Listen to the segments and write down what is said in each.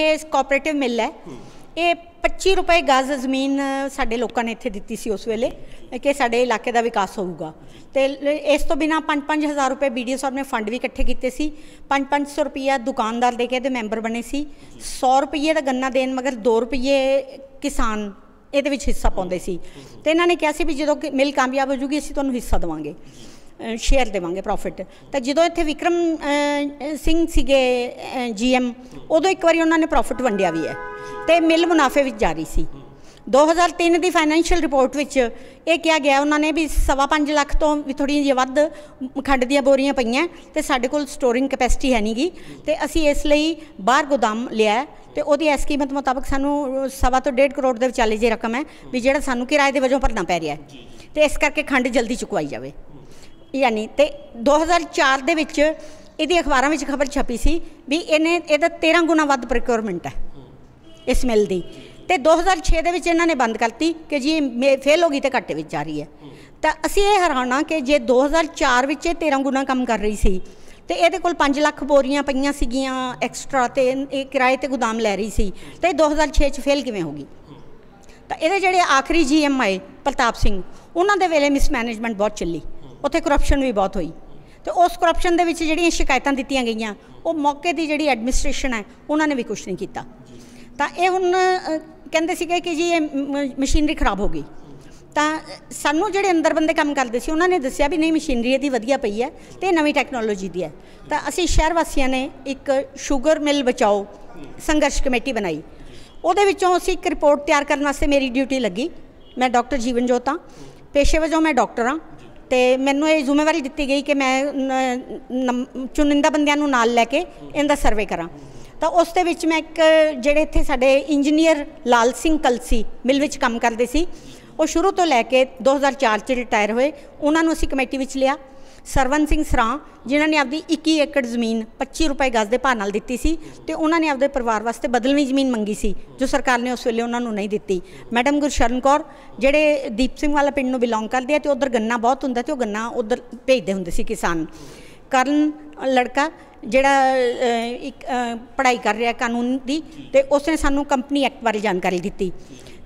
ਇਹ ਕੋਆਪਰੇਟਿਵ ਮਿਲ ਹੈ ਇਹ 25 ਰੁਪਏ ਗਾਜ਼ ਜ਼ਮੀਨ ਸਾਡੇ ਲੋਕਾਂ ਨੇ ਇੱਥੇ ਦਿੱਤੀ ਸੀ ਉਸ ਵੇਲੇ ਕਿ ਸਾਡੇ ਇਲਾਕੇ ਦਾ ਵਿਕਾਸ ਹੋਊਗਾ ਤੇ ਇਸ ਤੋਂ ਬਿਨਾ 5-5000 ਰੁਪਏ ਬੀਡੀਓ ਸਾਹਿਬ ਨੇ ਫੰਡ ਵੀ ਇਕੱਠੇ ਕੀਤੇ ਸੀ 5-500 ਰੁਪਿਆ ਦੁਕਾਨਦਾਰ ਦੇ ਕੇ ਤੇ ਮੈਂਬਰ ਬਣੇ ਸੀ 100 ਰੁਪਏ ਦਾ ਗੰਨਾ ਦੇਣ ਮਗਰ 2 ਰੁਪਏ ਕਿਸਾਨ ਇਹਦੇ ਵਿੱਚ ਹਿੱਸਾ ਪਾਉਂਦੇ ਸੀ ਤੇ ਇਹਨਾਂ ਨੇ ਕਿਹਾ ਸੀ ਵੀ ਜਦੋਂ ਮਿਲ ਕਾਮਯਾਬ ਹੋ ਜੂਗੀ ਅਸੀਂ ਤੁਹਾਨੂੰ ਹਿੱਸਾ ਦਵਾਂਗੇ ਸ਼ੇਅਰ ਦੇਵਾਂਗੇ ਪ੍ਰੋਫਿਟ ਤਾਂ ਜਦੋਂ ਇੱਥੇ ਵਿਕਰਮ ਸਿੰਘ ਸੀਗੇ ਜੀਐਮ ਉਦੋਂ ਇੱਕ ਵਾਰੀ ਉਹਨਾਂ ਨੇ ਪ੍ਰੋਫਿਟ ਵੰਡਿਆ ਵੀ ਹੈ ਤੇ ਮਿਲ ਮੁਨਾਫੇ ਵਿੱਚ ਜਾ ਰਹੀ ਸੀ 2003 ਦੀ ਫਾਈਨੈਂਸ਼ੀਅਲ ਰਿਪੋਰਟ ਵਿੱਚ ਇਹ ਕਿਹਾ ਗਿਆ ਉਹਨਾਂ ਨੇ ਵੀ 5.5 ਲੱਖ ਤੋਂ ਵੀ ਥੋੜੀ ਜਿਹੀ ਵੱਧ ਖੰਡ ਦੀਆਂ ਬੋਰੀਆਂ ਪਈਆਂ ਤੇ ਸਾਡੇ ਕੋਲ ਸਟੋਰਿੰਗ ਕੈਪੈਸਿਟੀ ਹੈ ਨਹੀਂਗੀ ਤੇ ਅਸੀਂ ਇਸ ਲਈ ਬਾਹਰ ਗੋਦਾਮ ਲਿਆ ਤੇ ਉਹਦੀ ਐਸ ਕੀਮਤ ਮੁਤਾਬਕ ਸਾਨੂੰ ਸਵਾ ਤੋਂ 1.5 ਕਰੋੜ ਦੇ ਵਿਚਾਲੇ ਜੇ ਰਕਮ ਹੈ ਵੀ ਜਿਹੜਾ ਸਾਨੂੰ ਕਿਰਾਏ ਦੇ ਵਜੋਂ ਭਰਨਾ ਪੈ ਰਿਹਾ ਤੇ ਇਸ ਕਰਕੇ ਖੰਡ ਜਲਦੀ ਚੁਕਵਾਈ ਜਾਵੇ ਯਾਨੀ ਤੇ 2004 ਦੇ ਵਿੱਚ ਇਹਦੀ ਅਖਬਾਰਾਂ ਵਿੱਚ ਖਬਰ ਛਪੀ ਸੀ ਵੀ ਇਹਨੇ ਇਹਦਾ 13 ਗੁਣਾ ਵੱਧ ਪ੍ਰੋਕਿਊਰਮੈਂਟ ਹੈ ਇਸ ਮਿਲ ਦੀ ਤੇ 2006 ਦੇ ਵਿੱਚ ਇਹਨਾਂ ਨੇ ਬੰਦ ਕਰਤੀ ਕਿ ਜੀ ਫੇਲ ਹੋ ਗਈ ਤੇ ਘਾਟੇ ਵਿੱਚ ਜਾ ਰਹੀ ਹੈ ਤਾਂ ਅਸੀਂ ਇਹ ਹੈਰਾਨਾ ਕਿ ਜੇ 2004 ਵਿੱਚ ਇਹ 13 ਗੁਣਾ ਕੰਮ ਕਰ ਰਹੀ ਸੀ ਤੇ ਇਹਦੇ ਕੋਲ 5 ਲੱਖ ਬੋਰੀਆਂ ਪਈਆਂ ਸੀਗੀਆਂ ਐਕਸਟਰਾ ਤੇ ਇਹ ਕਿਰਾਏ ਤੇ ਗੋਦਾਮ ਲੈ ਰਹੀ ਸੀ ਤੇ 2006 ਚ ਫੇਲ ਕਿਵੇਂ ਹੋ ਗਈ ਤਾਂ ਇਹਦੇ ਜਿਹੜੇ ਆਖਰੀ ਜੀਐਮ ਆਏ ਪ੍ਰਤਾਪ ਸਿੰਘ ਉਹਨਾਂ ਦੇ ਵੇਲੇ ਮਿਸਮੈਨੇਜਮੈਂਟ ਬਹੁਤ ਚੱਲੀ ਉੱਥੇ ਕਰਪਸ਼ਨ ਵੀ ਬਹੁਤ ਹੋਈ ਤੇ ਉਸ ਕਰਪਸ਼ਨ ਦੇ ਵਿੱਚ ਜਿਹੜੀਆਂ ਸ਼ਿਕਾਇਤਾਂ ਦਿੱਤੀਆਂ ਗਈਆਂ ਉਹ ਮੌਕੇ ਦੀ ਜਿਹੜੀ ਐਡਮਿਨਿਸਟ੍ਰੇਸ਼ਨ ਹੈ ਉਹਨਾਂ ਨੇ ਵੀ ਕੁਝ ਨਹੀਂ ਕੀਤਾ ਤਾਂ ਇਹ ਹੁਣ ਕਹਿੰਦੇ ਸੀਗੇ ਕਿ ਜੀ ਇਹ ਮਸ਼ੀਨਰੀ ਖਰਾਬ ਹੋ ਗਈ ਤਾਂ ਸਾਨੂੰ ਜਿਹੜੇ ਅੰਦਰ ਬੰਦੇ ਕੰਮ ਕਰਦੇ ਸੀ ਉਹਨਾਂ ਨੇ ਦੱਸਿਆ ਵੀ ਨਹੀਂ ਮਸ਼ੀਨਰੀ ਇਹਦੀ ਵਧੀਆ ਪਈ ਹੈ ਤੇ ਨਵੀਂ ਟੈਕਨੋਲੋਜੀ ਦੀ ਹੈ ਤਾਂ ਅਸੀਂ ਸ਼ਹਿਰ ਵਾਸੀਆਂ ਨੇ ਇੱਕ ਸ਼ੂਗਰ ਮਿਲ ਬਚਾਓ ਸੰਘਰਸ਼ ਕਮੇਟੀ ਬਣਾਈ ਉਹਦੇ ਵਿੱਚੋਂ ਅਸੀਂ ਇੱਕ ਰਿਪੋਰਟ ਤਿਆਰ ਕਰਨ ਵਾਸਤੇ ਮੇਰੀ ਡਿਊਟੀ ਲੱਗੀ ਮੈਂ ਡਾਕਟਰ ਜੀਵਨ ਜੋਤਾ ਪੇਸ਼ੇ ਵਜੋਂ ਮੈਂ ਡਾਕਟਰ ਹਾਂ ਤੇ ਮੈਨੂੰ ਇਹ ਜ਼ਿੰਮੇਵਾਰੀ ਦਿੱਤੀ ਗਈ ਕਿ ਮੈਂ ਚੁਣਿੰਦਾ ਬੰਦਿਆਂ ਨੂੰ ਨਾਲ ਲੈ ਕੇ ਇਹਦਾ ਸਰਵੇ ਕਰਾਂ ਤਾਂ ਉਸ ਦੇ ਵਿੱਚ ਮੈਂ ਇੱਕ ਜਿਹੜੇ ਇੱਥੇ ਸਾਡੇ ਇੰਜੀਨੀਅਰ ਲਾਲ ਸਿੰਘ ਕਲਸੀ ਮਿਲ ਵਿੱਚ ਕੰਮ ਕਰਦੇ ਸੀ ਉਹ ਸ਼ੁਰੂ ਤੋਂ ਲੈ ਕੇ 2004 ਚ ਰਿਟਾਇਰ ਹੋਏ ਉਹਨਾਂ ਨੂੰ ਅਸੀਂ ਕਮੇਟੀ ਵਿੱਚ ਲਿਆ ਸਰਵਨ ਸਿੰਘ ਸਰਾ ਜਿਨ੍ਹਾਂ ਨੇ ਆਪਦੀ 21 ਏਕੜ ਜ਼ਮੀਨ 25 ਰੁਪਏ ਗੱਜ ਦੇ ਭਾਅ ਨਾਲ ਦਿੱਤੀ ਸੀ ਤੇ ਉਹਨਾਂ ਨੇ ਆਪਦੇ ਪਰਿਵਾਰ ਵਾਸਤੇ ਬਦਲਵੀਂ ਜ਼ਮੀਨ ਮੰਗੀ ਸੀ ਜੋ ਸਰਕਾਰ ਨੇ ਉਸ ਵੇਲੇ ਉਹਨਾਂ ਨੂੰ ਨਹੀਂ ਦਿੱਤੀ ਮੈਡਮ ਗੁਰਸ਼ਰਨ ਕੌਰ ਜਿਹੜੇ ਦੀਪ ਸਿੰਘ ਵਾਲਾ ਪਿੰਡ ਨੂੰ ਬਿਲੋਂਗ ਕਰਦੇ ਆ ਤੇ ਉਧਰ ਗੰਨਾ ਬਹੁਤ ਹੁੰਦਾ ਤੇ ਉਹ ਗੰਨਾ ਉਧਰ ਭੇਜਦੇ ਹੁੰਦੇ ਸੀ ਕਿਸਾਨ ਕਰਨ ਲੜਕਾ ਜਿਹੜਾ ਇੱਕ ਪੜ੍ਹਾਈ ਕਰ ਰਿਹਾ ਕਾਨੂੰਨ ਦੀ ਤੇ ਉਸਨੇ ਸਾਨੂੰ ਕੰਪਨੀ ਐਕਟ ਬਾਰੇ ਜਾਣਕਾਰੀ ਦਿੱਤੀ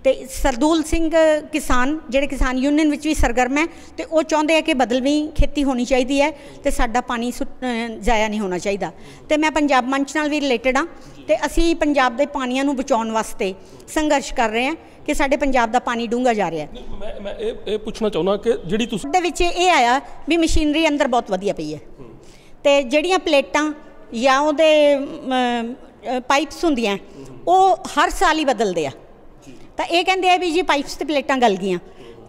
ਤੇ ਸਰਦੂਲ ਸਿੰਘ ਕਿਸਾਨ ਜਿਹੜੇ ਕਿਸਾਨ ਯੂਨੀਅਨ ਵਿੱਚ ਵੀ ਸਰਗਰਮ ਹੈ ਤੇ ਉਹ ਚਾਹੁੰਦੇ ਆ ਕਿ ਬਦਲਵੀਂ ਖੇਤੀ ਹੋਣੀ ਚਾਹੀਦੀ ਹੈ ਤੇ ਸਾਡਾ ਪਾਣੀ ਜ਼ਾਇਆ ਨਹੀਂ ਹੋਣਾ ਚਾਹੀਦਾ ਤੇ ਮੈਂ ਪੰਜਾਬ ਮੰਚ ਨਾਲ ਵੀ ਰਿਲੇਟਡ ਆ ਤੇ ਅਸੀਂ ਪੰਜਾਬ ਦੇ ਪਾਣੀਆਂ ਨੂੰ ਬਚਾਉਣ ਵਾਸਤੇ ਸੰਘਰਸ਼ ਕਰ ਰਹੇ ਹਾਂ ਕਿ ਸਾਡੇ ਪੰਜਾਬ ਦਾ ਪਾਣੀ ਡੂੰਗਾ ਜਾ ਰਿਹਾ ਹੈ ਮੈਂ ਮੈਂ ਇਹ ਇਹ ਪੁੱਛਣਾ ਚਾਹੁੰਦਾ ਕਿ ਜਿਹੜੀ ਤੁਸੀਂ ਦੇ ਵਿੱਚ ਇਹ ਆਇਆ ਵੀ ਮਸ਼ੀਨਰੀ ਅੰਦਰ ਬਹੁਤ ਵਧੀਆ ਪਈ ਹੈ ਤੇ ਜਿਹੜੀਆਂ ਪਲੇਟਾਂ ਜਾਂ ਉਹਦੇ ਪਾਈਪਸ ਹੁੰਦੀਆਂ ਉਹ ਹਰ ਸਾਲ ਹੀ ਬਦਲਦੇ ਆ ਤਾਂ ਇਹ ਕਹਿੰਦੇ ਆ ਵੀ ਜੀ ਪਾਈਪਸ ਤੇ ਪਲੇਟਾਂ ਗਲ ਗਈਆਂ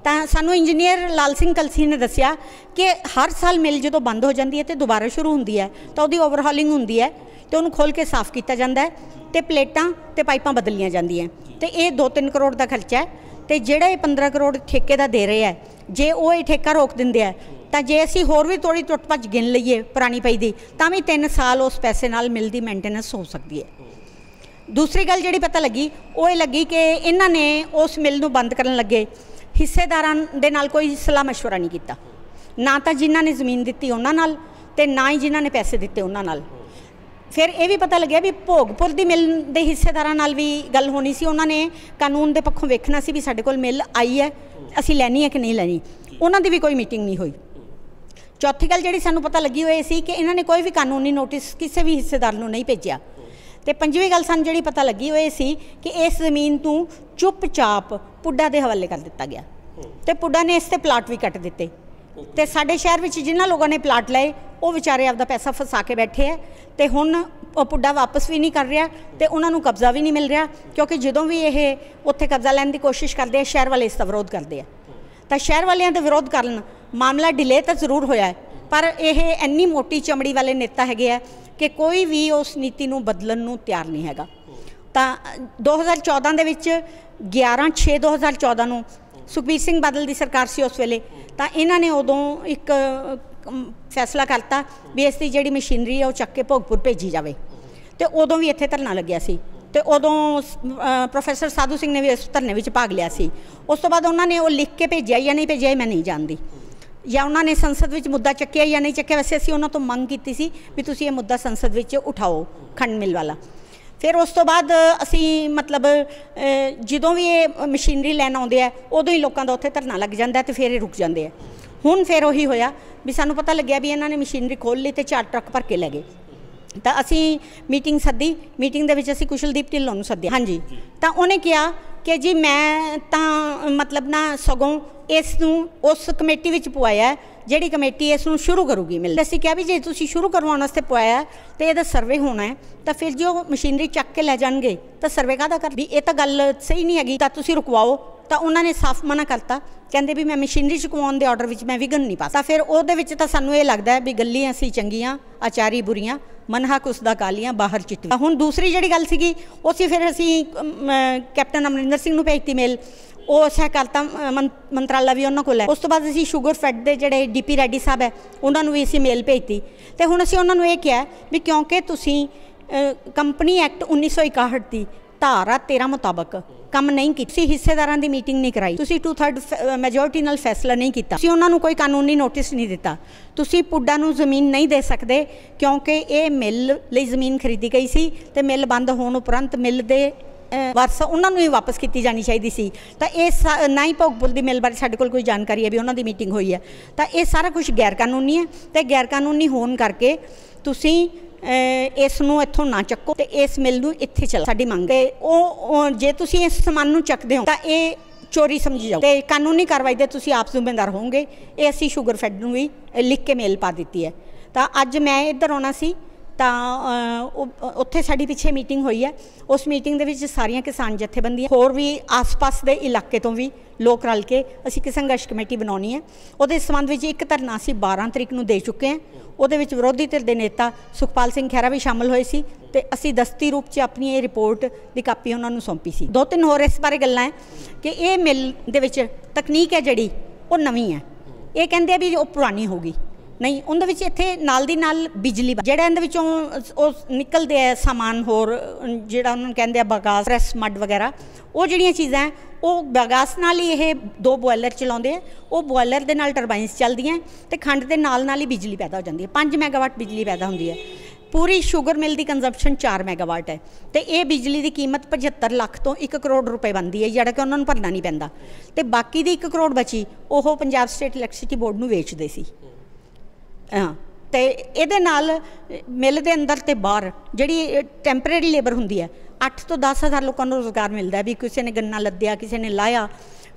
ਤਾਂ ਸਾਨੂੰ ਇੰਜੀਨੀਅਰ ਲਾਲ ਸਿੰਘ ਕਲਸੀ ਨੇ ਦੱਸਿਆ ਕਿ ਹਰ ਸਾਲ ਮਿਲ ਜਦੋਂ ਬੰਦ ਹੋ ਜਾਂਦੀ ਹੈ ਤੇ ਦੁਬਾਰਾ ਸ਼ੁਰੂ ਹੁੰਦੀ ਹੈ ਤਾਂ ਉਹਦੀ ਓਵਰਹਾਲਿੰਗ ਹੁੰਦੀ ਹੈ ਤੇ ਉਹਨੂੰ ਖੋਲ ਕੇ ਸਾਫ਼ ਕੀਤਾ ਜਾਂਦਾ ਹੈ ਤੇ ਪਲੇਟਾਂ ਤੇ ਪਾਈਪਾਂ ਬਦਲੀਆਂ ਜਾਂਦੀਆਂ ਤੇ ਇਹ 2-3 ਕਰੋੜ ਦਾ ਖਰਚਾ ਹੈ ਤੇ ਜਿਹੜਾ ਇਹ 15 ਕਰੋੜ ਠੇਕੇ ਦਾ ਦੇ ਰਿਹਾ ਜੇ ਉਹ ਇਹ ਠੇਕਾ ਰੋਕ ਦਿੰਦੇ ਆ ਤਾਂ ਜੇ ਅਸੀਂ ਹੋਰ ਵੀ ਥੋੜੀ ਟੁੱਟ ਭੱਜ ਗਿਣ ਲਈਏ ਪੁਰਾਣੀ ਪਈ ਦੀ ਤਾਂ ਵੀ 3 ਸਾਲ ਉਸ ਪੈਸੇ ਨਾਲ ਮਿਲਦੀ ਮੇਨਟੇਨੈਂਸ ਹੋ ਸਕਦੀ ਹੈ ਦੂਸਰੀ ਗੱਲ ਜਿਹੜੀ ਪਤਾ ਲੱਗੀ ਉਹ ਇਹ ਲੱਗੀ ਕਿ ਇਹਨਾਂ ਨੇ ਉਸ ਮਿਲ ਨੂੰ ਬੰਦ ਕਰਨ ਲੱਗੇ ਹਿੱਸੇਦਾਰਾਂ ਦੇ ਨਾਲ ਕੋਈ ਸਲਾਹ مشورہ ਨਹੀਂ ਕੀਤਾ ਨਾ ਤਾਂ ਜਿਨ੍ਹਾਂ ਨੇ ਜ਼ਮੀਨ ਦਿੱਤੀ ਉਹਨਾਂ ਨਾਲ ਤੇ ਨਾ ਹੀ ਜਿਨ੍ਹਾਂ ਨੇ ਪੈਸੇ ਦਿੱਤੇ ਉਹਨਾਂ ਨਾਲ ਫਿਰ ਇਹ ਵੀ ਪਤਾ ਲੱਗਿਆ ਵੀ ਭੋਗਪੁਰ ਦੀ ਮਿਲ ਦੇ ਹਿੱਸੇਦਾਰਾਂ ਨਾਲ ਵੀ ਗੱਲ ਹੋਣੀ ਸੀ ਉਹਨਾਂ ਨੇ ਕਾਨੂੰਨ ਦੇ ਪੱਖੋਂ ਵੇਖਣਾ ਸੀ ਵੀ ਸਾਡੇ ਕੋਲ ਮਿਲ ਆਈ ਹੈ ਅਸੀਂ ਲੈਣੀ ਹੈ ਕਿ ਨਹੀਂ ਲੈਣੀ ਉਹਨਾਂ ਦੀ ਵੀ ਕੋਈ ਮੀਟਿੰਗ ਨਹੀਂ ਹੋਈ ਚੌਥੀ ਗੱਲ ਜਿਹੜੀ ਸਾਨੂੰ ਪਤਾ ਲੱਗੀ ਹੋਈ ਸੀ ਕਿ ਇਹਨਾਂ ਨੇ ਕੋਈ ਵੀ ਕਾਨੂੰਨੀ ਨੋਟਿਸ ਕਿਸੇ ਵੀ ਹਿੱਸੇਦਾਰ ਨੂੰ ਨਹੀਂ ਭੇਜਿਆ ਤੇ ਪੰਜਵੀਂ ਗੱਲ ਸਾਨੂੰ ਜਿਹੜੀ ਪਤਾ ਲੱਗੀ ਹੋਈ ਸੀ ਕਿ ਇਸ ਜ਼ਮੀਨ ਤੋਂ ਚੁੱਪਚਾਪ ਪੁੱਡਾ ਦੇ ਹਵਾਲੇ ਕਰ ਦਿੱਤਾ ਗਿਆ ਤੇ ਪੁੱਡਾ ਨੇ ਇਸ ਤੇ ਪਲਾਟ ਵੀ ਕੱਟ ਦਿੱਤੇ ਤੇ ਸਾਡੇ ਸ਼ਹਿਰ ਵਿੱਚ ਜਿਨ੍ਹਾਂ ਲੋਕਾਂ ਨੇ ਪਲਾਟ ਲਏ ਉਹ ਵਿਚਾਰੇ ਆਪਦਾ ਪੈਸਾ ਫਸਾ ਕੇ ਬੈਠੇ ਆ ਤੇ ਹੁਣ ਉਹ ਪੁੱਡਾ ਵਾਪਸ ਵੀ ਨਹੀਂ ਕਰ ਰਿਹਾ ਤੇ ਉਹਨਾਂ ਨੂੰ ਕਬਜ਼ਾ ਵੀ ਨਹੀਂ ਮਿਲ ਰਿਹਾ ਕਿਉਂਕਿ ਜਦੋਂ ਵੀ ਇਹ ਉੱਥੇ ਕਬਜ਼ਾ ਲੈਣ ਦੀ ਕੋਸ਼ਿਸ਼ ਕਰਦੇ ਆ ਸ਼ਹਿਰ ਵਾਲੇ ਇਸ ਦਾ ਵਿਰੋਧ ਕਰਦੇ ਆ ਤਾਂ ਸ਼ਹਿਰ ਵਾਲਿਆਂ ਦੇ ਵਿਰੋਧ ਕਰਨ ਮਾਮਲਾ ਡਿਲੇ ਤਾਂ ਜ਼ਰੂਰ ਹੋਇਆ ਪਰ ਇਹ ਇੰਨੀ ਮੋਟੀ ਚਮੜੀ ਵਾਲੇ ਨੇਤਾ ਹੈਗੇ ਆ ਕਿ ਕੋਈ ਵੀ ਉਸ ਨੀਤੀ ਨੂੰ ਬਦਲਣ ਨੂੰ ਤਿਆਰ ਨਹੀਂ ਹੈਗਾ ਤਾਂ 2014 ਦੇ ਵਿੱਚ 11 6 2014 ਨੂੰ ਸੁਖਬੀਰ ਸਿੰਘ ਬਾਦਲ ਦੀ ਸਰਕਾਰ ਸੀ ਉਸ ਵੇਲੇ ਤਾਂ ਇਹਨਾਂ ਨੇ ਉਦੋਂ ਇੱਕ ਫੈਸਲਾ ਕਰਤਾ ਵੀ ਇਸ ਦੀ ਜਿਹੜੀ ਮਸ਼ੀਨਰੀ ਹੈ ਉਹ ਚੱਕ ਕੇ ਭੋਗਪੁਰ ਭੇਜੀ ਜਾਵੇ ਤੇ ਉਦੋਂ ਵੀ ਇੱਥੇ ਧਰਨਾ ਲੱਗਿਆ ਸੀ ਤੇ ਉਦੋਂ ਪ੍ਰੋਫੈਸਰ ਸਾਧੂ ਸਿੰਘ ਨੇ ਵੀ ਇਸ ਧਰਨੇ ਵਿੱਚ ਭਾਗ ਲਿਆ ਸੀ ਉਸ ਤੋਂ ਬਾਅਦ ਉਹਨਾਂ ਨੇ ਉਹ ਲਿਖ ਕੇ ਭੇਜਿਆ ਜਾਂ ਨਹੀਂ ਭੇਜਿਆ ਮੈਂ ਨਹੀਂ ਜਾਣਦੀ ਜਾਂ ਉਹਨਾਂ ਨੇ ਸੰਸਦ ਵਿੱਚ ਮੁੱਦਾ ਚੱਕਿਆ ਜਾਂ ਨਹੀਂ ਚੱਕਿਆ ਵੈਸੇ ਅਸੀਂ ਉਹਨਾਂ ਤੋਂ ਮੰਗ ਕੀਤੀ ਸੀ ਵੀ ਤੁਸੀਂ ਇਹ ਮੁੱਦਾ ਸੰਸਦ ਵਿੱਚ ਉਠਾਓ ਖੰਡ ਮਿਲ ਵਾਲਾ ਫਿਰ ਉਸ ਤੋਂ ਬਾਅਦ ਅਸੀਂ ਮਤਲਬ ਜਦੋਂ ਵੀ ਇਹ ਮਸ਼ੀਨਰੀ ਲੈਣ ਆਉਂਦੇ ਆ ਉਦੋਂ ਹੀ ਲੋਕਾਂ ਦਾ ਉੱਥੇ ਧਰਨਾ ਲੱਗ ਜਾਂਦਾ ਤੇ ਫਿਰ ਇਹ ਰੁਕ ਜਾਂਦੇ ਆ ਹੁਣ ਫਿਰ ਉਹੀ ਹੋਇਆ ਵੀ ਸਾਨੂੰ ਪਤਾ ਲੱਗਿਆ ਵੀ ਇਹਨਾਂ ਨੇ ਮਸ਼ੀਨਰੀ ਖੋਲ ਲਈ ਤੇ ਚਾਰ ਟਰੱਕ ਭਰ ਕੇ ਲੈ ਗਏ ਤਾਂ ਅਸੀਂ ਮੀਟਿੰਗ ਸੱਦੀ ਮੀਟਿੰਗ ਦੇ ਵਿੱਚ ਅਸੀਂ ਕੁਸ਼ਲਦੀਪ ਢਿੱਲੋਂ ਨੂੰ ਸੱਦਿਆ ਹਾਂਜੀ ਤਾਂ ਉਹਨੇ ਕਿਹਾ ਕਿ ਜੀ ਮੈਂ ਤਾਂ ਮਤਲਬ ਨਾ ਸਗੋਂ ਇਸ ਨੂੰ ਉਸ ਕਮੇਟੀ ਵਿੱਚ ਪੁਆਇਆ ਜਿਹੜੀ ਕਮੇਟੀ ਇਸ ਨੂੰ ਸ਼ੁਰੂ ਕਰੂਗੀ ਮਿਲ ਅਸੀਂ ਕਿਹਾ ਵੀ ਜੇ ਤੁਸੀਂ ਸ਼ੁਰੂ ਕਰਵਾਉਣ ਵਾਸਤੇ ਪੁਆਇਆ ਤੇ ਇਹਦਾ ਸਰਵੇ ਹੋਣਾ ਹੈ ਤਾਂ ਫਿਰ ਜੋ ਮਸ਼ੀਨਰੀ ਚੱਕ ਕੇ ਲੈ ਜਾਣਗੇ ਤਾਂ ਸਰਵੇ ਕਾਹਦਾ ਕਰ ਵੀ ਇਹ ਤਾਂ ਗੱਲ ਸਹੀ ਨਹੀਂ ਹੈਗੀ ਤਾਂ ਤੁਸੀਂ ਰੁਕਵਾਓ ਤਾਂ ਉਹਨਾਂ ਨੇ ਸਾਫ਼ ਮਨਾ ਕਰਤਾ ਕਹਿੰਦੇ ਵੀ ਮੈਂ ਮਸ਼ੀਨਰੀ ਚਕਵਾਉਣ ਦੇ ਆਰਡਰ ਵਿੱਚ ਮੈਂ ਵਿਗਨ ਨਹੀਂ ਪਾਤਾ ਫਿਰ ਉਹਦੇ ਵਿੱਚ ਤਾਂ ਸਾਨੂੰ ਇਹ ਲੱਗਦਾ ਹੈ ਵੀ ਗੱਲੀਆਂ ਸੀ ਚੰਗੀਆਂ ਆਚਾਰੀ ਬੁਰੀਆਂ ਮਨਹਕ ਉਸ ਦਾ ਕਾਲੀਆਂ ਬਾਹਰ ਚਿੱਟੀ ਹੁਣ ਦੂਸਰੀ ਜਿਹੜੀ ਗੱਲ ਸੀਗੀ ਉਹ ਸੀ ਫਿਰ ਅਸੀਂ ਕੈਪਟਨ ਅਮਰਿੰਦਰ ਸਿੰਘ ਨੂੰ ਭੇਜਤੀ ਮੇਲ ਉਹ ਸਹਿਕਾਰਤਾ ਮੰਤਰਾਲਾ ਵੀ ਉਹਨਾਂ ਕੋਲ ਹੈ ਉਸ ਤੋਂ ਬਾਅਦ ਅਸੀਂ ਸ਼ੂਗਰ ਫੈਟ ਦੇ ਜਿਹੜੇ ਡੀਪੀ ਰੈਡੀ ਸਾਹਿਬ ਹੈ ਉਹਨਾਂ ਨੂੰ ਵੀ ਅਸੀਂ ਮੇਲ ਭੇਜਤੀ ਤੇ ਹੁਣ ਅਸੀਂ ਉਹਨਾਂ ਨੂੰ ਇਹ ਕਿਹਾ ਵੀ ਕਿਉਂਕਿ ਤੁਸੀਂ ਕੰਪਨੀ ਐਕਟ 1961 ਦੀ ਧਾਰਾ 13 ਮੁਤਾਬਕ ਕੰਮ ਨਹੀਂ ਕੀਤਾ ਤੁਸੀਂ ਹਿੱਸੇਦਾਰਾਂ ਦੀ ਮੀਟਿੰਗ ਨਹੀਂ ਕਰਾਈ ਤੁਸੀਂ 2/3 ਮੈਜੋਰਟੀ ਨਾਲ ਫੈਸਲਾ ਨਹੀਂ ਕੀਤਾ ਤੁਸੀਂ ਉਹਨਾਂ ਨੂੰ ਕੋਈ ਕਾਨੂੰਨੀ ਨੋਟਿਸ ਨਹੀਂ ਦਿੱਤਾ ਤੁਸੀਂ ਪੁੱਡਾ ਨੂੰ ਜ਼ਮੀਨ ਨਹੀਂ ਦੇ ਸਕਦੇ ਕਿਉਂਕਿ ਇਹ ਮਿੱਲ ਲਈ ਜ਼ਮੀਨ ਖਰੀਦੀ ਗਈ ਸੀ ਤੇ ਮਿੱਲ ਬੰਦ ਹੋਣ ਉਪਰੰਤ ਮਿੱਲ ਦੇ ਵਾਰਸ ਉਹਨਾਂ ਨੂੰ ਹੀ ਵਾਪਸ ਕੀਤੀ ਜਾਣੀ ਚਾਹੀਦੀ ਸੀ ਤਾਂ ਇਹ ਨਾ ਹੀ ਭੋਗਪੁਰ ਦੀ ਮਿਲ ਬਾਰੇ ਸਾਡੇ ਕੋਲ ਕੋਈ ਜਾਣਕਾਰੀ ਹੈ ਵੀ ਉਹਨਾਂ ਦੀ ਮੀਟਿੰਗ ਹੋਈ ਹੈ ਤਾਂ ਇਹ ਸਾਰਾ ਕੁਝ ਗੈਰ ਕਾਨੂੰਨੀ ਹੈ ਤੇ ਗੈਰ ਕਾਨੂੰਨੀ ਹੋਣ ਕਰਕੇ ਤੁਸੀਂ ਇਸ ਨੂੰ ਇੱਥੋਂ ਨਾ ਚੱਕੋ ਤੇ ਇਸ ਮਿਲ ਨੂੰ ਇੱਥੇ ਚਲਾ ਸਾਡੀ ਮੰਗ ਹੈ ਉਹ ਜੇ ਤੁਸੀਂ ਇਸ ਸਮਾਨ ਨੂੰ ਚੱਕਦੇ ਹੋ ਤਾਂ ਇਹ ਚੋਰੀ ਸਮਝੀ ਜਾਓ ਤੇ ਕਾਨੂੰਨੀ ਕਾਰਵਾਈ ਦੇ ਤੁਸੀਂ ਆਪ ਜ਼ਿੰਮੇਦਾਰ ਹੋਵੋਗੇ ਇਹ ਅਸੀਂ ਸ਼ੂਗਰ ਫੈਡ ਨੂੰ ਵੀ ਲਿਖ ਕੇ ਮੇਲ ਪਾ ਦਿੱਤੀ ਹੈ ਤਾਂ ਅੱਜ ਮੈਂ ਇੱਧਰ ਆਉਣਾ ਸੀ ਤਾਂ ਉੱਥੇ ਸਾਡੀ ਪਿੱਛੇ ਮੀਟਿੰਗ ਹੋਈ ਹੈ ਉਸ ਮੀਟਿੰਗ ਦੇ ਵਿੱਚ ਸਾਰੀਆਂ ਕਿਸਾਨ ਜਥੇਬੰਦੀਆਂ ਹੋਰ ਵੀ ਆਸ-ਪਾਸ ਦੇ ਇਲਾਕੇ ਤੋਂ ਵੀ ਲੋਕ ਰਲ ਕੇ ਅਸੀਂ ਕਿ ਸੰਘਰਸ਼ ਕਮੇਟੀ ਬਣਾਉਣੀ ਹੈ ਉਹਦੇ ਸੰਬੰਧ ਵਿੱਚ ਇੱਕ ਧਰਨਾ ਅਸੀਂ 12 ਤਰੀਕ ਨੂੰ ਦੇ ਚੁੱਕੇ ਹਾਂ ਉਹਦੇ ਵਿੱਚ ਵਿਰੋਧੀ ਧਿਰ ਦੇ ਨੇਤਾ ਸੁਖਪਾਲ ਸਿੰਘ ਖਹਿਰਾ ਵੀ ਸ਼ਾਮਲ ਹੋਏ ਸੀ ਤੇ ਅਸੀਂ ਦਸਤੀ ਰੂਪ 'ਚ ਆਪਣੀ ਇਹ ਰਿਪੋਰਟ ਦੀ ਕਾਪੀ ਉਹਨਾਂ ਨੂੰ ਸੌਂਪੀ ਸੀ ਦੋ ਤਿੰਨ ਹੋਰ ਇਸ ਬਾਰੇ ਗੱਲਾਂ ਹੈ ਕਿ ਇਹ ਮਿਲ ਦੇ ਵਿੱਚ ਤਕਨੀਕ ਹੈ ਜਿਹੜੀ ਉਹ ਨਵੀਂ ਹੈ ਇਹ ਕਹਿੰਦੇ ਆ ਵੀ ਉਹ ਪੁਰਾਣੀ ਹੋ ਗਈ ਨਹੀਂ ਉਹਦੇ ਵਿੱਚ ਇੱਥੇ ਨਾਲ ਦੀ ਨਾਲ ਬਿਜਲੀ ਜਿਹੜਾ ਇਹਦੇ ਵਿੱਚੋਂ ਉਹ ਨਿਕਲਦੇ ਆ ਸਮਾਨ ਹੋਰ ਜਿਹੜਾ ਉਹਨਾਂ ਨੂੰ ਕਹਿੰਦੇ ਆ ਬਗਾਸ ਪ੍ਰੈਸ ਮੱਡ ਵਗੈਰਾ ਉਹ ਜਿਹੜੀਆਂ ਚੀਜ਼ਾਂ ਉਹ ਬਗਾਸ ਨਾਲ ਹੀ ਇਹ ਦੋ ਬੋਇਲਰ ਚਲਾਉਂਦੇ ਆ ਉਹ ਬੋਇਲਰ ਦੇ ਨਾਲ ਟਰਬਾਈਨਸ ਚੱਲਦੀਆਂ ਤੇ ਖੰਡ ਦੇ ਨਾਲ ਨਾਲ ਹੀ ਬਿਜਲੀ ਪੈਦਾ ਹੋ ਜਾਂਦੀ ਹੈ 5 ਮੈਗਾਵਾਟ ਬਿਜਲੀ ਪੈਦਾ ਹੁੰਦੀ ਹੈ ਪੂਰੀ 슈ਗਰ ਮਿਲ ਦੀ ਕੰਜ਼ਮਪਸ਼ਨ 4 ਮੈਗਾਵਾਟ ਹੈ ਤੇ ਇਹ ਬਿਜਲੀ ਦੀ ਕੀਮਤ 75 ਲੱਖ ਤੋਂ 1 ਕਰੋੜ ਰੁਪਏ ਬਣਦੀ ਹੈ ਜਿਹੜਾ ਕਿ ਉਹਨਾਂ ਨੂੰ ਭਰਨਾ ਨਹੀਂ ਪੈਂਦਾ ਤੇ ਬਾਕੀ ਦੀ 1 ਕਰੋੜ ਬਚੀ ਉਹ ਪੰਜਾਬ ਸਟੇਟ ਇਲੈਕਟ੍ਰਿਸਿਟੀ ਬੋਰਡ ਨੂੰ ਵੇਚਦੇ ਸੀ ਹਾਂ ਤੇ ਇਹਦੇ ਨਾਲ ਮਿਲ ਦੇ ਅੰਦਰ ਤੇ ਬਾਹਰ ਜਿਹੜੀ ਟੈਂਪਰੇਰੀ ਲੇਬਰ ਹੁੰਦੀ ਹੈ 8 ਤੋਂ 10000 ਲੋਕਾਂ ਨੂੰ ਰੋਜ਼ਗਾਰ ਮਿਲਦਾ ਵੀ ਕਿਸੇ ਨੇ ਗੰਨਾ ਲੱਦਿਆ ਕਿਸੇ ਨੇ ਲਾਇਆ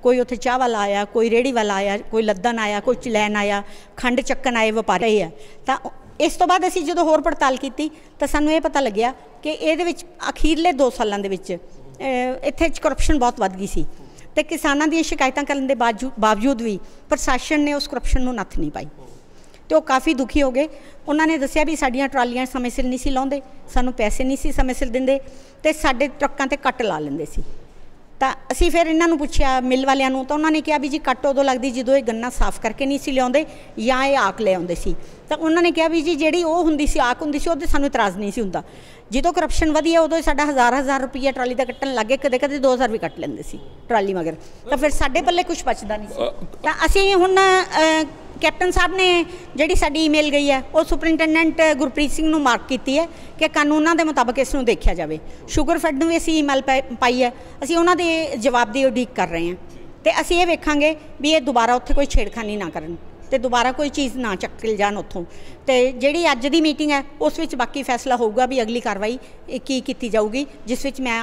ਕੋਈ ਉੱਥੇ ਚਾਹ ਵਾਲਾ ਆਇਆ ਕੋਈ ਰੇੜੀ ਵਾਲਾ ਆਇਆ ਕੋਈ ਲੱਦਨ ਆਇਆ ਕੋਈ ਚਲੈਨ ਆਇਆ ਖੰਡ ਚੱਕਣ ਆਏ ਵਪਾਰੀ ਆ ਤਾਂ ਇਸ ਤੋਂ ਬਾਅਦ ਅਸੀਂ ਜਦੋਂ ਹੋਰ ਪੜਤਾਲ ਕੀਤੀ ਤਾਂ ਸਾਨੂੰ ਇਹ ਪਤਾ ਲੱਗਿਆ ਕਿ ਇਹਦੇ ਵਿੱਚ ਅਖੀਰਲੇ 2 ਸਾਲਾਂ ਦੇ ਵਿੱਚ ਇੱਥੇ ਕਰਪਸ਼ਨ ਬਹੁਤ ਵੱਧ ਗਈ ਸੀ ਤੇ ਕਿਸਾਨਾਂ ਦੀਆਂ ਸ਼ਿਕਾਇਤਾਂ ਕਰਨ ਦੇ ਬਾਵਜੂਦ ਵੀ ਪ੍ਰਸ਼ਾਸਨ ਨੇ ਉਸ ਕਰਪਸ਼ਨ ਨੂੰ ਨੱਥ ਨਹੀਂ ਪਾਈ ਤੇ ਉਹ ਕਾਫੀ ਦੁਖੀ ਹੋ ਗਏ ਉਹਨਾਂ ਨੇ ਦੱਸਿਆ ਵੀ ਸਾਡੀਆਂ ਟਰਾਲੀਆਂ ਸਮੇਂ ਸਿਰ ਨਹੀਂ ਸੀ ਲਾਉਂਦੇ ਸਾਨੂੰ ਪੈਸੇ ਨਹੀਂ ਸੀ ਸਮੇਂ ਸਿਰ ਦਿੰਦੇ ਤੇ ਸਾਡੇ ਟਰੱਕਾਂ ਤੇ ਕੱਟ ਲਾ ਲੈਂਦੇ ਸੀ ਤਾਂ ਅਸੀਂ ਫਿਰ ਇਹਨਾਂ ਨੂੰ ਪੁੱਛਿਆ ਮਿਲ ਵਾਲਿਆਂ ਨੂੰ ਤਾਂ ਉਹਨਾਂ ਨੇ ਕਿਹਾ ਵੀ ਜੀ ਕੱਟ ਉਦੋਂ ਲੱਗਦੀ ਜਦੋਂ ਇਹ ਗੰਨਾ ਸਾਫ਼ ਕਰਕੇ ਨਹੀਂ ਸੀ ਲਿਆਉਂਦੇ ਜਾਂ ਇਹ ਆਕ ਲੈ ਆਉਂਦੇ ਸੀ ਤਾਂ ਉਹਨਾਂ ਨੇ ਕਿਹਾ ਵੀ ਜੀ ਜਿਹੜੀ ਉਹ ਹੁੰਦੀ ਸੀ ਆਕ ਹੁੰਦੀ ਸੀ ਉਹਦੇ ਸਾਨੂੰ ਇਤਰਾਜ਼ ਨਹੀਂ ਸੀ ਹੁੰਦਾ ਜਦੋਂ ਕਰਪਸ਼ਨ ਵਧੀਆ ਉਦੋਂ ਸਾਡਾ ਹਜ਼ਾਰ ਹਜ਼ਾਰ ਰੁਪਈਆ ਟਰਾਲੀ ਦਾ ਕੱਟਣ ਲੱਗੇ ਕਦੇ ਕਦੇ 2000 ਵੀ ਕੱਟ ਲੈਂਦੇ ਸੀ ਟਰਾਲੀ ਮਗਰ ਤਾਂ ਫਿਰ ਸਾਡੇ ਪੱਲੇ ਕੁਝ ਬਚਦਾ ਨਹੀਂ ਸੀ ਤਾਂ ਅਸੀਂ ਹੁਣ ਕੈਪਟਨ ਸਾਹਿਬ ਨੇ ਜਿਹੜੀ ਸਾਡੀ ਈਮੇਲ ਗਈ ਹੈ ਉਹ ਸੁਪਰਿੰਟੈਂਡੈਂਟ ਗੁਰਪ੍ਰੀਤ ਸਿੰਘ ਨੂੰ ਮਾਰਕ ਕੀਤੀ ਹੈ ਕਿ ਕਾਨੂੰਨਾਂ ਦੇ ਮੁਤਾਬਕ ਇਸ ਨੂੰ ਦੇਖਿਆ ਜਾਵੇ ਫੈਡ ਨੂੰ ਵੀ ਅਸੀਂ ਈਮੇਲ ਪਾਈ ਹੈ ਅਸੀਂ ਉਹਨਾਂ ਦੇ ਜਵਾਬ ਦੀ ਉਡੀਕ ਕਰ ਰਹੇ ਹਾਂ ਤੇ ਅਸੀਂ ਇਹ ਵੇਖਾਂਗੇ ਵੀ ਇਹ ਦੁਬਾਰਾ ਉੱਥੇ ਕੋਈ ਛੇੜਖਾਨੀ ਨਾ ਕਰਨ ਤੇ ਦੁਬਾਰਾ ਕੋਈ ਚੀਜ਼ ਨਾ ਚੱਕਲ ਜਾਣ ਉੱਥੋਂ ਤੇ ਜਿਹੜੀ ਅੱਜ ਦੀ ਮੀਟਿੰਗ ਹੈ ਉਸ ਵਿੱਚ ਬਾਕੀ ਫੈਸਲਾ ਹੋਊਗਾ ਵੀ ਅਗਲੀ ਕਾਰਵਾਈ ਕੀ ਕੀਤੀ ਜਾਊਗੀ ਜਿਸ ਵਿੱਚ ਮੈਂ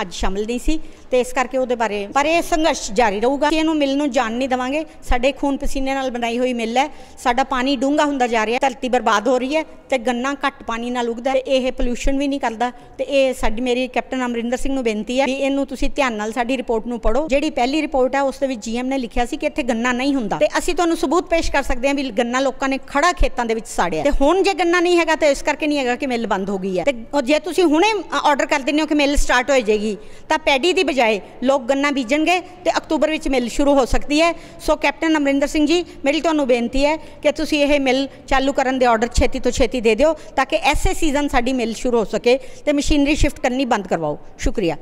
ਅੱਜ ਸ਼ਾਮਲ ਨਹੀਂ ਸੀ ਤੇ ਇਸ ਕਰਕੇ ਉਹਦੇ ਬਾਰੇ ਪਰ ਇਹ ਸੰਘਰਸ਼ ਜਾਰੀ ਰਹੂਗਾ ਕਿ ਇਹਨੂੰ ਮਿਲ ਨੂੰ ਜਾਣ ਨਹੀਂ ਦਵਾਂਗੇ ਸਾਡੇ ਖੂਨ ਪਸੀਨੇ ਨਾਲ ਬਣਾਈ ਹੋਈ ਮਿਲ ਹੈ ਸਾਡਾ ਪਾਣੀ ਡੂੰਘਾ ਹੁੰਦਾ ਜਾ ਰਿਹਾ ਧਰਤੀ ਬਰਬਾਦ ਹੋ ਰਹੀ ਹੈ ਤੇ ਗੰਨਾ ਘੱਟ ਪਾਣੀ ਨਾਲ ਉਗਦਾ ਤੇ ਇਹ ਪੋਲੂਸ਼ਨ ਵੀ ਨਹੀਂ ਕਰਦਾ ਤੇ ਇਹ ਸਾਡੀ ਮੇਰੀ ਕੈਪਟਨ ਅਮਰਿੰਦਰ ਸਿੰਘ ਨੂੰ ਬੇਨਤੀ ਹੈ ਵੀ ਇਹਨੂੰ ਤੁਸੀਂ ਧਿਆਨ ਨਾਲ ਸਾਡੀ ਰਿਪੋਰਟ ਨੂੰ ਪੜੋ ਜਿਹੜੀ ਪਹਿਲੀ ਰਿਪੋਰਟ ਹੈ ਉਸ ਦੇ ਵਿੱਚ ਜੀਐਮ ਨੇ ਲਿਖਿਆ ਸੀ ਕਿ ਇੱਥੇ ਗੰਨਾ ਨਹੀਂ ਹੁੰਦਾ ਤੇ ਅਸੀਂ ਤੁਹਾਨੂੰ ਸਬੂਤ ਪੇਸ਼ ਕਰ ਸਕਦੇ ਹਾਂ ਵੀ ਗੰਨਾ ਲੋਕਾਂ ਨੇ ਖੜਾ ਖੇਤਾਂ ਦੇ ਵਿੱਚ ਸਾੜਿਆ ਤੇ ਹੁਣ ਜੇ ਗੰਨਾ ਨਹੀਂ ਹੈਗਾ ਤਾਂ ਇਸ ਕਰਕੇ ਨਹੀਂ ਹੈਗਾ ਕਿ ਮਿਲ ਬੰਦ ਹੋ ਗਈ ਹੈ ਤੇ ਜੇ ਤੁਸੀਂ ਹੁਣੇ ਆਰਡਰ ਕਰ ਦਿੰਦੇ ਹੋ ਕਿ ਮਿਲ ਸਟਾਰਟ ਹੋ ਜਾਏਗੀ ਤਾਂ ਪੈਡੀ ਦੀ ਬਜਾਏ ਜਾਏ ਲੋਕ ਗੰਨਾ ਬੀਜਣਗੇ ਤੇ ਅਕਤੂਬਰ ਵਿੱਚ ਮਿਲ ਸ਼ੁਰੂ ਹੋ ਸਕਦੀ ਹੈ ਸੋ ਕੈਪਟਨ ਅਮਰਿੰਦਰ ਸਿੰਘ ਜੀ ਮੇਰੀ ਤੁਹਾਨੂੰ ਬੇਨਤੀ ਹੈ ਕਿ ਤੁਸੀਂ ਇਹ ਮਿਲ ਚਾਲੂ ਕਰਨ ਦੇ ਆਰਡਰ ਛੇਤੀ ਤੋਂ ਛੇਤੀ ਦੇ ਦਿਓ ਤਾਂ ਕਿ ਐਸੇ ਸੀਜ਼ਨ ਸਾਡੀ ਮਿਲ ਸ਼ੁਰੂ ਹੋ ਸਕੇ ਤੇ ਮਸ਼ੀਨਰੀ ਸ਼ਿਫਟ ਕਰਨੀ ਬੰਦ ਕਰਵਾਓ ਸ਼ੁਕਰੀਆ